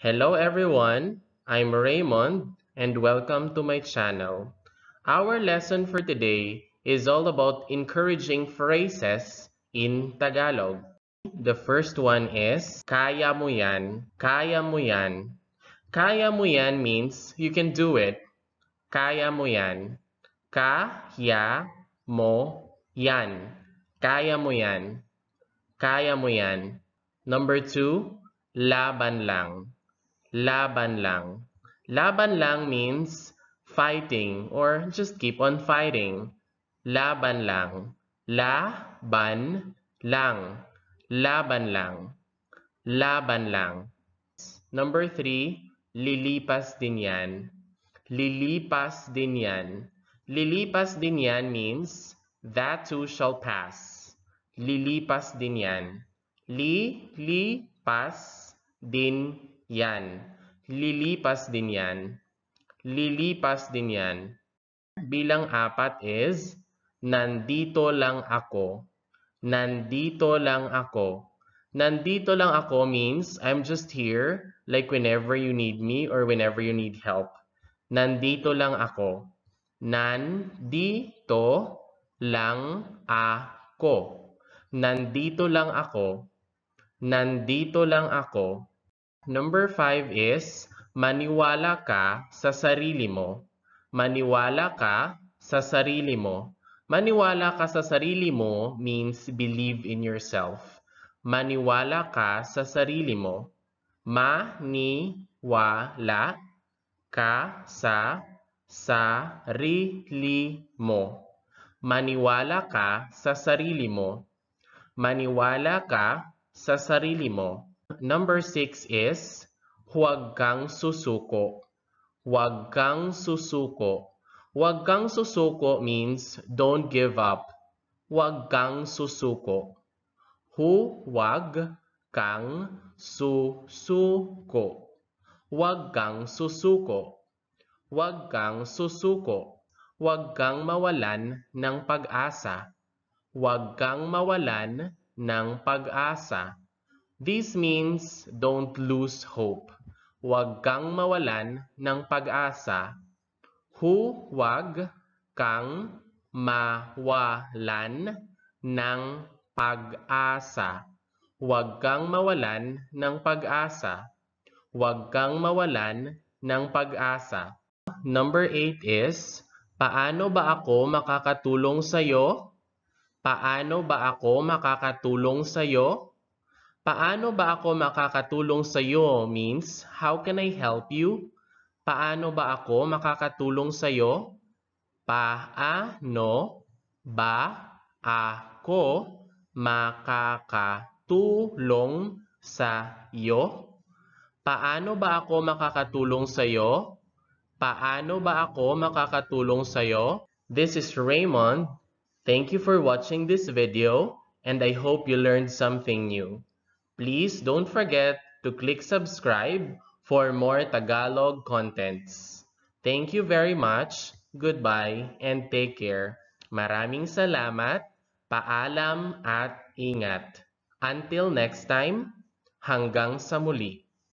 Hello everyone, I'm Raymond and welcome to my channel. Our lesson for today is all about encouraging phrases in Tagalog. The first one is Kaya mo yan, kaya mo yan. Kaya mo yan means you can do it. Kaya mo yan. Kaya mo yan. Kaya mo yan. Kaya mo yan. Number two, laban lang Laban lang. Laban lang means fighting or just keep on fighting. Laban lang. ban lang. Laban lang. Laban lang. Number three, lilipas din yan. Lilipas din yan. Lilipas din yan means that too shall pass. Lilipas din yan. Li, li, pas, din yan. Lilipas din yan. Lilipas din yan. Bilang apat is, nandito lang ako. Nandito lang ako. Nandito lang ako means I'm just here like whenever you need me or whenever you need help. Nandito lang ako. Nandito lang ako. Nandito lang ako. Nandito lang ako. Number five is, maniwala ka sa sarili mo. Maniwala ka sa sarili mo. Maniwala ka sa sarili mo means believe in yourself. Maniwala ka sa sarili mo. Ma-ni-wa-la ka sa sarili mo. Maniwala ka sa sarili mo. Maniwala ka sa sarili mo. Number six is, huwag kang susuko. Huwag kang susuko. Huwag kang susuko means don't give up. Huwag kang susuko. Huwag kang susuko. Huwag kang susuko. Huwag kang susuko. Huwag kang mawalan ng pag-asa. Huwag kang mawalan ng pag-asa. This means don't lose hope. Huwag kang mawalan ng pag-asa. Huwag kang mawalan ng pag-asa. Huwag kang mawalan ng pag-asa. Huwag kang mawalan ng pag-asa. Number 8 is, paano ba ako makakatulong sa'yo? Paano ba ako makakatulong sa'yo? Paano ba ako makakatulong sa iyo means how can I help you? Paano ba ako makakatulong sa iyo? Paano ba ako makakatulong sa iyo? Paano ba ako makakatulong sa iyo? Paano ba ako makakatulong sa iyo? This is Raymond. Thank you for watching this video and I hope you learned something new. Please don't forget to click subscribe for more Tagalog contents. Thank you very much. Goodbye and take care. Maraming salamat, paalam at ingat. Until next time, hanggang sa muli.